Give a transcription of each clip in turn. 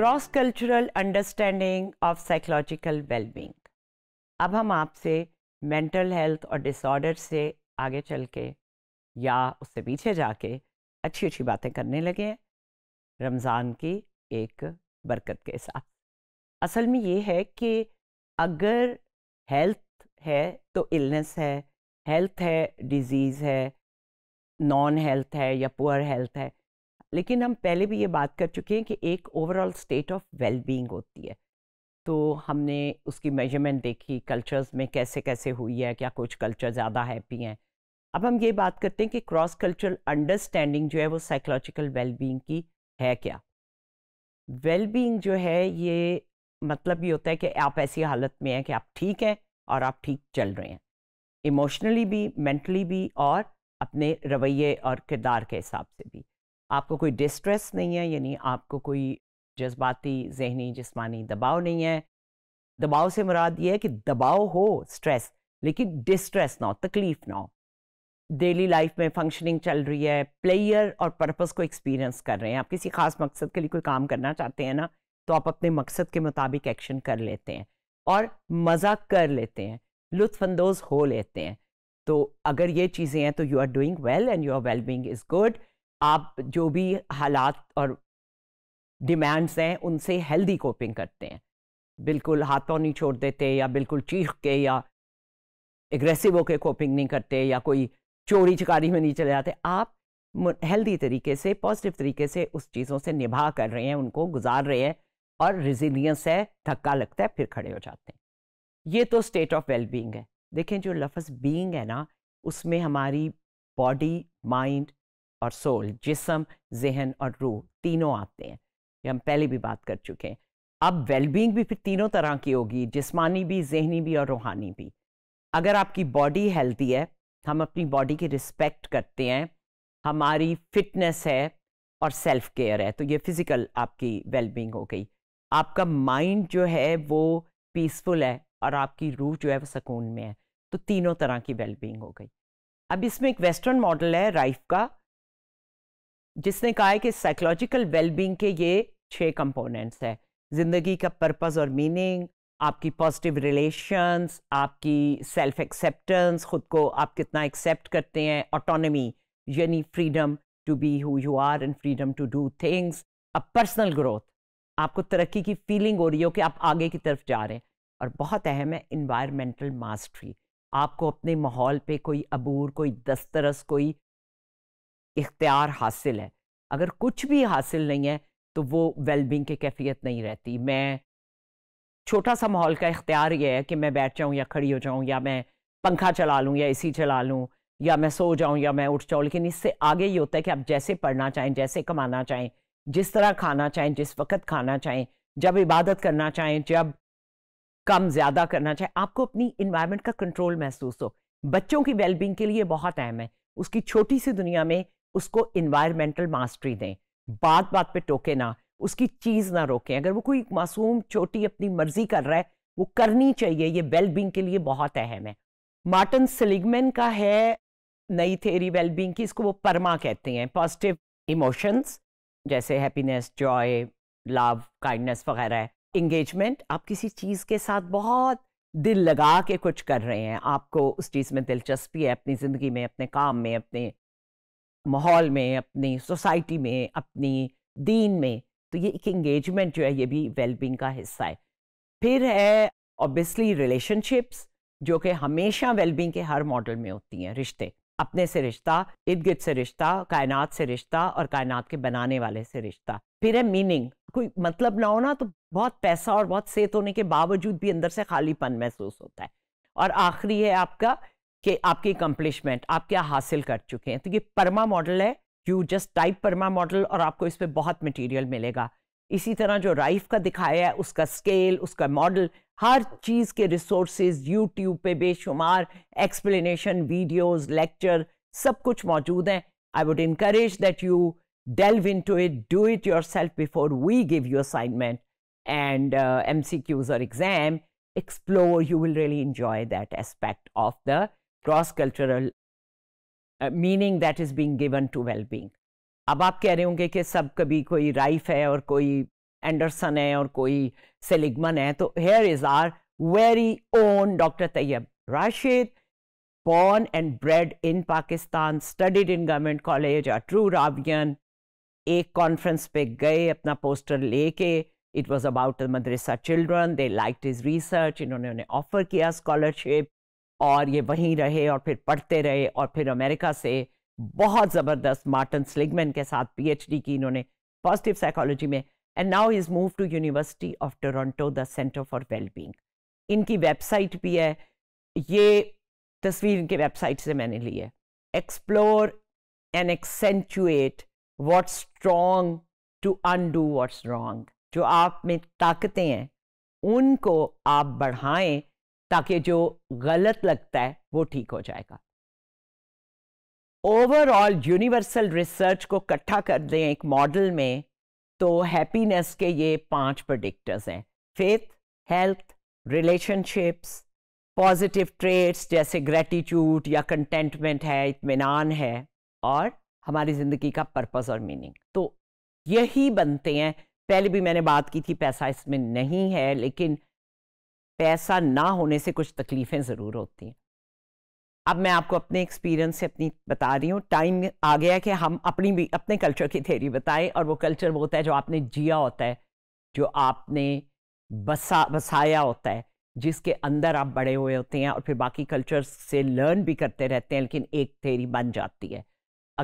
cross cultural understanding of psychological wellbeing अब हम आपसे मेंटल हेल्थ और डिसऑर्डर से आगे चल के या उससे पीछे जाके अच्छी अच्छी बातें करने लगे हैं रमज़ान की एक बरकत के साथ असल में ये है कि अगर हेल्थ है तो इलनेस है हेल्थ है डिजीज़ है नॉन हेल्थ है या पुअर हेल्थ है लेकिन हम पहले भी ये बात कर चुके हैं कि एक ओवरऑल स्टेट ऑफ वेलबींग होती है तो हमने उसकी मेजरमेंट देखी कल्चर्स में कैसे कैसे हुई है क्या कुछ कल्चर ज़्यादा हैप्पी हैं अब हम ये बात करते हैं कि क्रॉस कल्चरल अंडरस्टैंडिंग जो है वो साइकोलॉजिकल वेलबींग की है क्या वेलबींग जो है ये मतलब ये होता है कि आप ऐसी हालत में हैं कि आप ठीक हैं और आप ठीक चल रहे हैं इमोशनली भी मेंटली भी और अपने रवैये और किरदार के हिसाब से भी आपको कोई डिस्ट्रेस नहीं है यानी आपको कोई जज्बाती जहनी जिसमानी दबाव नहीं है दबाव से मुराद ये है कि दबाव हो स्ट्रेस लेकिन डिस्ट्रेस ना हो तकलीफ ना हो डेली लाइफ में फंक्शनिंग चल रही है प्लेयर और पर्पस को एक्सपीरियंस कर रहे हैं आप किसी खास मकसद के लिए कोई काम करना चाहते हैं ना तो आप अपने मकसद के मुताबिक एक्शन कर लेते हैं और मज़ा कर लेते हैं लुत्फानंदोज हो लेते हैं तो अगर ये चीज़ें हैं तो you are doing well and your well is good आप जो भी हालात और डिमांड्स हैं उनसे हेल्दी कोपिंग करते हैं बिल्कुल हाथों नहीं छोड़ देते या बिल्कुल चीख के या एग्रेसिव होकर कोपिंग नहीं करते या कोई चोरी चकारी में नहीं चले जाते आप हेल्दी तरीके से पॉजिटिव तरीके से उस चीज़ों से निभा कर रहे हैं उनको गुजार रहे हैं और रिजिलियंस है धक्का लगता है फिर खड़े हो जाते हैं ये तो स्टेट ऑफ वेल बींग है देखें जो लफ्ज़ बींग है ना उसमें हमारी बॉडी माइंड और सोल जिसम जहन और रूह तीनों आते हैं ये हम पहले भी बात कर चुके हैं अब वेलबींग भी फिर तीनों तरह की होगी जिसमानी भी जहनी भी और रूहानी भी अगर आपकी बॉडी हेल्थी है हम अपनी बॉडी की रिस्पेक्ट करते हैं हमारी फिटनेस है और सेल्फ केयर है तो ये फिज़िकल आपकी वेलबींग हो गई आपका माइंड जो है वो पीसफुल है और आपकी रूह जो है वो सुकून में है तो तीनों तरह की वेलबींग हो गई अब इसमें एक वेस्टर्न मॉडल है राइफ का जिसने कहा है कि साइकोलॉजिकल वेलबींग के ये छः कंपोनेंट्स है ज़िंदगी का पर्पस और मीनिंग आपकी पॉजिटिव रिलेशंस आपकी सेल्फ एक्सेप्टेंस खुद को आप कितना एक्सेप्ट करते हैं ऑटोनमी यानी freedom to be who you are and freedom to do things a personal growth आपको तरक्की की फीलिंग हो रही हो कि आप आगे की तरफ जा रहे हैं और बहुत अहम है इन्वायरमेंटल मास्टरी आपको अपने माहौल पे कोई अबूर कोई दस्तरस कोई इख्तियार हासिल है अगर कुछ भी हासिल नहीं है तो वो वेलबींग की कैफियत नहीं रहती मैं छोटा सा माहौल का इख्तियार ये है कि मैं बैठ जाऊँ या खड़ी हो जाऊँ या मैं पंखा चला लूँ या ए सी चला लूँ या मैं सो जाऊँ या मैं उठ जाऊँ लेकिन इससे आगे ये होता है कि आप जैसे पढ़ना चाहें जैसे कमाना चाहें जिस तरह खाना चाहें जिस वक्त खाना चाहें जब इबादत करना चाहें जब कम ज़्यादा करना चाहें आपको अपनी इन्वायरमेंट का कंट्रोल महसूस हो बच्चों की वेलबींग के लिए बहुत अहम है उसकी छोटी सी दुनिया में उसको इन्वायरमेंटल मास्टरी दें बात बात पे टोके ना उसकी चीज़ ना रोकें अगर वो कोई मासूम छोटी अपनी मर्जी कर रहा है वो करनी चाहिए ये वेलबींग के लिए बहुत अहम है मार्टन सिलिगमैन का है नई थेरी वेलबींग की इसको वो परमा कहते हैं पॉजिटिव इमोशंस जैसे हैप्पीनेस जॉय लव काइंडनेस वगैरह है इंगेजमेंट आप किसी चीज़ के साथ बहुत दिल लगा के कुछ कर रहे हैं आपको उस चीज़ में दिलचस्पी है अपनी ज़िंदगी में अपने काम में अपने माहौल में अपनी सोसाइटी में अपनी दीन में तो ये एक इंगेजमेंट जो है ये भी वेलबींग का हिस्सा है फिर है ऑब्वियसली रिलेशनशिप्स जो कि हमेशा वेलबींग के हर मॉडल में होती हैं रिश्ते अपने से रिश्ता इर्द गिर्द से रिश्ता कायनात से रिश्ता और कायनात के बनाने वाले से रिश्ता फिर है मीनिंग कोई मतलब ना हो ना तो बहुत पैसा और बहुत सेहत होने के बावजूद भी अंदर से खालीपन महसूस होता है और आखिरी है आपका कि आपकी अकम्पलिशमेंट आप क्या हासिल कर चुके हैं तो ये परमा मॉडल है you just type PERMA model और आपको इस पर बहुत मटीरियल मिलेगा इसी तरह जो राइफ का दिखाया है उसका स्केल उसका मॉडल हर चीज़ के रिसोर्सेज यूट्यूब पे बेशुमार एक्सप्लेनेशन वीडियोस लेक्चर सब कुछ मौजूद हैं I would encourage that you it do it yourself before we give you assignment and M C Qs और exam explore you will really enjoy that aspect of the cross cultural meaning that is being given to being अब आप कह रहे होंगे कि सब कभी कोई राइफ है और कोई एंडरसन है और कोई सेलिगमन है तो here is our very own doctor Tayyab Rashid born and bred in Pakistan studied in government college our true Ravian एक कॉन्फ्रेंस पे गए अपना पोस्टर लेके it was about madrasa children they like his research इन्होंने उन्हें ऑफर किया स्कॉलरशिप और ये वहीं रहे और फिर पढ़ते रहे और फिर अमेरिका से बहुत ज़बरदस्त मार्टन स्लिगमैन के साथ पीएचडी की इन्होंने पॉजिटिव साइकोलॉजी में and now is move to university of Toronto the centre for wellbeing इनकी वेबसाइट भी है ये तस्वीर इनके वेबसाइट से मैंने ली है explore and accentuate what strong to undo what's wrong जो आप में ताकतें हैं उनको आप बढ़ाएं ताकि जो गलत लगता है वो ठीक हो जाएगा ओवरऑल यूनिवर्सल रिसर्च को इकट्ठा कर दें एक मॉडल में तो हैप्पीनेस के ये पांच प्रडिक्टर्स हैं faith health relationships positive traits जैसे ग्रेटिट्यूड या कंटेंटमेंट है इतमान है और हमारी ज़िंदगी का पर्पस और मीनिंग तो यही बनते हैं पहले भी मैंने बात की थी पैसा इसमें नहीं है लेकिन पैसा ना होने से कुछ तकलीफ़ें ज़रूर होती हैं अब मैं आपको अपने एक्सपीरियंस से अपनी बता रही हूँ टाइम आ गया कि हम अपनी भी अपने कल्चर की थेरी बताएं और वो कल्चर वो होता है जो आपने जिया होता है जो आपने बसा बसाया होता है जिसके अंदर आप बड़े हुए होते हैं और फिर बाकी कल्चर से लर्न भी करते रहते हैं लेकिन एक थेरी बन जाती है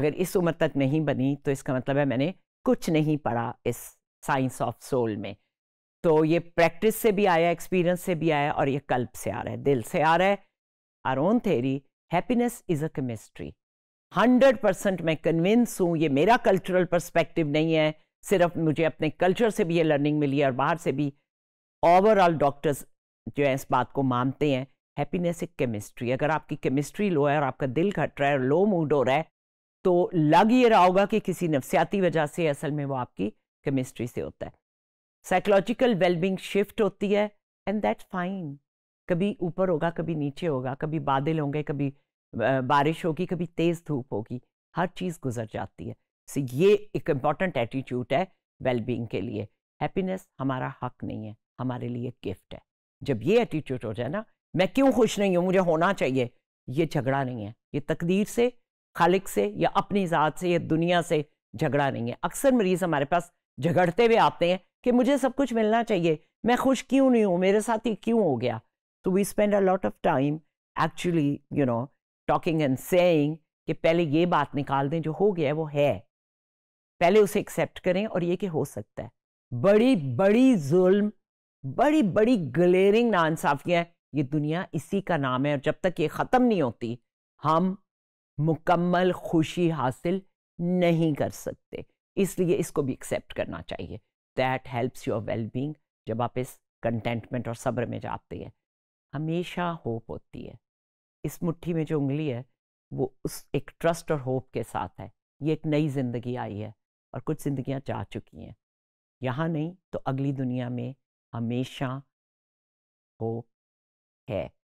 अगर इस उम्र तक नहीं बनी तो इसका मतलब है मैंने कुछ नहीं पढ़ा इस साइंस ऑफ सोल में तो ये प्रैक्टिस से भी आया एक्सपीरियंस से भी आया और ये कल्प से आ रहा है दिल से आ रहा है our own theory happiness is a chemistry hundred percent मैं कन्विंस हूँ ये मेरा कल्चरल परस्पेक्टिव नहीं है सिर्फ मुझे अपने कल्चर से भी ये लर्निंग मिली है और बाहर से भी ओवरऑल डॉक्टर्स जो है इस बात को मानते हैं हैप्पीनेस एक केमिस्ट्री अगर आपकी केमिस्ट्री लो है और आपका दिल घट रहा है और लो मूड हो रहा है तो लग ये रहा होगा कि किसी नफसियाती वजह से असल में वो आपकी केमिस्ट्री से होता है साइकोलॉजिकल वेलबींग शिफ्ट होती है एंड दैट फाइन कभी ऊपर होगा कभी नीचे होगा कभी बादल होंगे कभी बारिश होगी कभी तेज़ धूप होगी हर चीज़ गुजर जाती है सो so, ये एक इम्पॉर्टेंट एटीट्यूड है वेलबींग के लिए हैप्पीनेस हमारा हक नहीं है हमारे लिए गिफ्ट है जब ये एटीट्यूड हो जाए ना मैं क्यों खुश नहीं हूँ मुझे होना चाहिए ये झगड़ा नहीं है ये तकदीर से खालिक से या अपनी ज़ात से या दुनिया से झगड़ा नहीं है अक्सर मरीज़ हमारे पास झगड़ते हुए आते हैं कि मुझे सब कुछ मिलना चाहिए मैं खुश क्यों नहीं हूँ मेरे साथ ही क्यों हो गया तो we spend a lot of time actually you know talking and saying कि पहले ये बात निकाल दें जो हो गया है वो है पहले उसे एक्सेप्ट करें और ये कि हो सकता है बड़ी बड़ी जुल्म बड़ी बड़ी गलेरिंग नाानसाफियाँ ये दुनिया इसी का नाम है और जब तक ये ख़त्म नहीं होती हम मुकम्मल खुशी हासिल नहीं कर सकते इसलिए इसको भी एक्सेप्ट करना चाहिए दैट हेल्प्स योर वेलबींग जब आप इस कंटेंटमेंट और सब्र में जाते हैं हमेशा होप होती है इस मुट्ठी में जो उंगली है वो उस एक ट्रस्ट और होप के साथ है ये एक नई ज़िंदगी आई है और कुछ जिंदगियां जा चुकी हैं यहाँ नहीं तो अगली दुनिया में हमेशा होप है